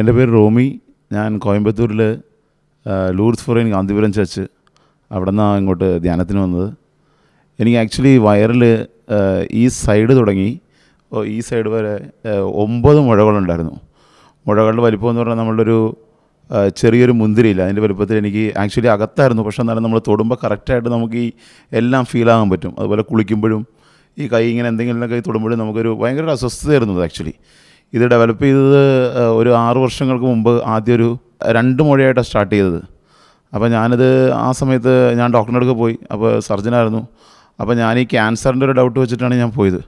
എൻ്റെ പേര് റോമി ഞാൻ കോയമ്പത്തൂരിൽ ലൂർസ് ഫൊറൈൻ ഗാന്ധിപുരം ചർച്ച് അവിടെ നിന്നാണ് ഇങ്ങോട്ട് ധ്യാനത്തിന് വന്നത് എനിക്ക് ആക്ച്വലി വയറിൽ ഈ സൈഡ് തുടങ്ങി ഈ സൈഡ് വരെ ഒമ്പത് മുഴകളുണ്ടായിരുന്നു മുഴകളുടെ വലിപ്പം എന്ന് പറഞ്ഞാൽ നമ്മളൊരു ചെറിയൊരു മുന്തിരിയില്ല അതിൻ്റെ വലുപ്പത്തിൽ എനിക്ക് ആക്ച്വലി അകത്തായിരുന്നു പക്ഷേ എന്നാലും നമ്മൾ തൊടുമ്പോൾ കറക്റ്റായിട്ട് നമുക്ക് ഈ എല്ലാം ഫീലാകാൻ പറ്റും അതുപോലെ കുളിക്കുമ്പോഴും ഈ കൈ ഇങ്ങനെ എന്തെങ്കിലും കൈ തൊടുമ്പോഴും നമുക്കൊരു ഭയങ്കര അസ്വസ്ഥതയായിരുന്നു ആക്ച്വലി ഇത് ഡെവലപ്പ് ചെയ്തത് ഒരു ആറു വർഷങ്ങൾക്ക് മുമ്പ് ആദ്യം ഒരു രണ്ട് മൊഴിയായിട്ടാണ് സ്റ്റാർട്ട് ചെയ്തത് അപ്പോൾ ഞാനിത് ആ സമയത്ത് ഞാൻ ഡോക്ടറിൻ്റെ അടുക്ക് പോയി അപ്പോൾ സർജനായിരുന്നു അപ്പോൾ ഞാൻ ഈ ക്യാൻസറിൻ്റെ ഒരു ഡൗട്ട് വെച്ചിട്ടാണ് ഞാൻ പോയത്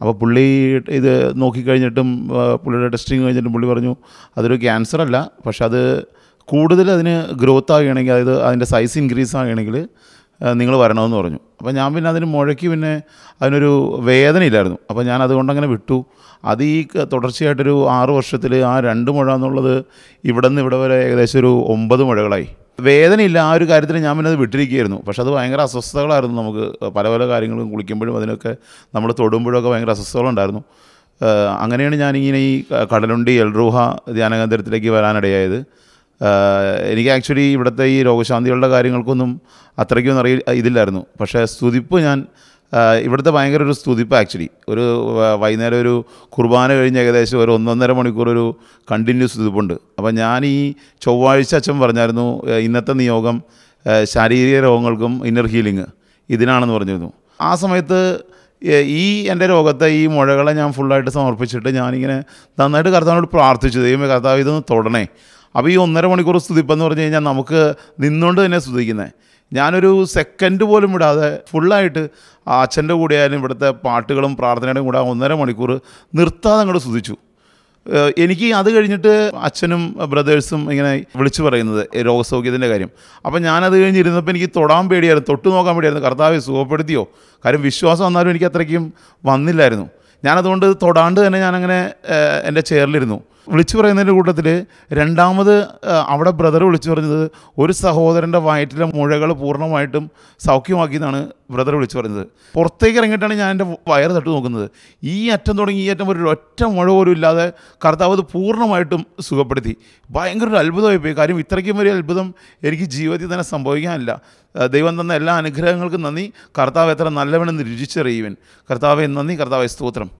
അപ്പോൾ പുള്ളി ഇത് നോക്കിക്കഴിഞ്ഞിട്ടും പുള്ളിയുടെ ടെസ്റ്റിങ് കഴിഞ്ഞിട്ടും പുള്ളി പറഞ്ഞു അതൊരു ക്യാൻസർ അല്ല പക്ഷെ അത് കൂടുതൽ അതിന് ഗ്രോത്ത് ആകുകയാണെങ്കിൽ അതായത് അതിൻ്റെ സൈസ് ഇൻക്രീസ് ആകുകയാണെങ്കിൽ നിങ്ങൾ വരണമെന്ന് പറഞ്ഞു അപ്പോൾ ഞാൻ പിന്നെ അതിന് മുഴക്കി പിന്നെ അതിനൊരു വേദനയില്ലായിരുന്നു അപ്പോൾ ഞാൻ അതുകൊണ്ട് അങ്ങനെ വിട്ടു അത് ഈ തുടർച്ചയായിട്ടൊരു ആറു വർഷത്തിൽ ആ രണ്ട് മുഴ എന്നുള്ളത് ഇവിടെ നിന്ന് ഇവിടെ വരെ ഏകദേശം ഒരു ഒമ്പത് മുഴകളായി വേദനയില്ല ആ ഒരു കാര്യത്തിൽ ഞാൻ പിന്നെ അത് വിട്ടിരിക്കുകയായിരുന്നു പക്ഷെ അത് ഭയങ്കര അസ്വസ്ഥതകളായിരുന്നു നമുക്ക് പല പല കാര്യങ്ങളും കുളിക്കുമ്പോഴും അതിനൊക്കെ നമ്മൾ തൊടുമ്പോഴൊക്കെ ഭയങ്കര അസ്വസ്ഥതകളുണ്ടായിരുന്നു അങ്ങനെയാണ് ഞാനിങ്ങനെ ഈ കടലുണ്ടി എൽറൂഹ ധ്യാനകേന്ദ്രത്തിലേക്ക് വരാനിടയായത് എനിക്ക് ആക്ച്വലി ഇവിടുത്തെ ഈ രോഗശാന്തികളുടെ കാര്യങ്ങൾക്കൊന്നും അത്രയ്ക്കൊന്നും അറിയില്ല ഇതില്ലായിരുന്നു പക്ഷേ സ്തുതിപ്പ് ഞാൻ ഇവിടുത്തെ ഭയങ്കര ഒരു സ്തുതിപ്പ് ആക്ച്വലി ഒരു വൈകുന്നേരം ഒരു കുർബാന കഴിഞ്ഞ് ഏകദേശം ഒരു ഒന്നൊന്നര മണിക്കൂർ ഒരു കണ്ടിന്യൂസ് സ്തുതിപ്പുണ്ട് അപ്പോൾ ഞാൻ ഈ ചൊവ്വാഴ്ച അച്ഛൻ പറഞ്ഞായിരുന്നു ഇന്നത്തെ നിയോഗം ശാരീരിക രോഗങ്ങൾക്കും ഇന്നർ ഹീലിംഗ് ഇതിനാണെന്ന് പറഞ്ഞിരുന്നു ആ സമയത്ത് ഈ എൻ്റെ രോഗത്തെ ഈ മുഴകളെ ഞാൻ ഫുള്ളായിട്ട് സമർപ്പിച്ചിട്ട് ഞാനിങ്ങനെ നന്നായിട്ട് കർത്താവിനോട് പ്രാർത്ഥിച്ചു ദൈവമേ കർത്താവ് ഇതൊന്ന് തൊടണേ അപ്പോൾ ഈ ഒന്നര മണിക്കൂർ എന്ന് പറഞ്ഞു കഴിഞ്ഞാൽ നമുക്ക് നിന്നുകൊണ്ട് തന്നെ സ്തുതിക്കുന്നത് ഞാനൊരു സെക്കൻഡ് പോലും വിടാതെ ഫുള്ളായിട്ട് അച്ഛൻ്റെ കൂടെ ആയാലും ഇവിടുത്തെ പാട്ടുകളും പ്രാർത്ഥനയുടെയും കൂടെ ഒന്നര മണിക്കൂർ നിർത്താതെ അങ്ങോട്ട് സ്തുതിച്ചു എനിക്ക് അത് കഴിഞ്ഞിട്ട് അച്ഛനും ബ്രദേഴ്സും ഇങ്ങനെ വിളിച്ചു പറയുന്നത് രോഗസൗഖ്യത്തിൻ്റെ കാര്യം അപ്പോൾ ഞാനത് കഴിഞ്ഞിരുന്നപ്പോൾ എനിക്ക് തൊടാൻ പേടിയായിരുന്നു തൊട്ട് നോക്കാൻ പേടിയായിരുന്നു കർത്താവ് സുഖപ്പെടുത്തിയോ കാര്യം വിശ്വാസം വന്നാലും എനിക്ക് അത്രയ്ക്കും വന്നില്ലായിരുന്നു ഞാനതുകൊണ്ട് തൊടാണ്ട് തന്നെ ഞാനങ്ങനെ എൻ്റെ ചെയറിലിരുന്നു വിളിച്ചു പറയുന്നതിൻ്റെ കൂട്ടത്തിൽ രണ്ടാമത് അവിടെ ബ്രദർ വിളിച്ചു പറഞ്ഞത് ഒരു സഹോദരൻ്റെ വയറ്റിലെ മുഴകൾ പൂർണ്ണമായിട്ടും സൗഖ്യമാക്കിയെന്നാണ് ബ്രദർ വിളിച്ചു പറഞ്ഞത് പുറത്തേക്ക് ഇറങ്ങിയിട്ടാണ് ഞാൻ എൻ്റെ വയറ് തട്ട് നോക്കുന്നത് ഈ അറ്റം തുടങ്ങി ഈ അറ്റം ഒരു ഒറ്റ മുഴ പോലും ഇല്ലാതെ കർത്താവ് അത് പൂർണ്ണമായിട്ടും സുഖപ്പെടുത്തി ഭയങ്കര ഒരു അത്ഭുതമായി പോയി കാര്യം ഇത്രയ്ക്കും വലിയ അത്ഭുതം എനിക്ക് ജീവിതത്തിൽ തന്നെ സംഭവിക്കാനില്ല ദൈവം തന്ന എല്ലാ അനുഗ്രഹങ്ങൾക്കും നന്ദി കർത്താവ് എത്ര നല്ലവനെന്ന് രുചിച്ചറിയുവൻ കർത്താവെ നന്ദി കർത്താവെ സ്തോത്രം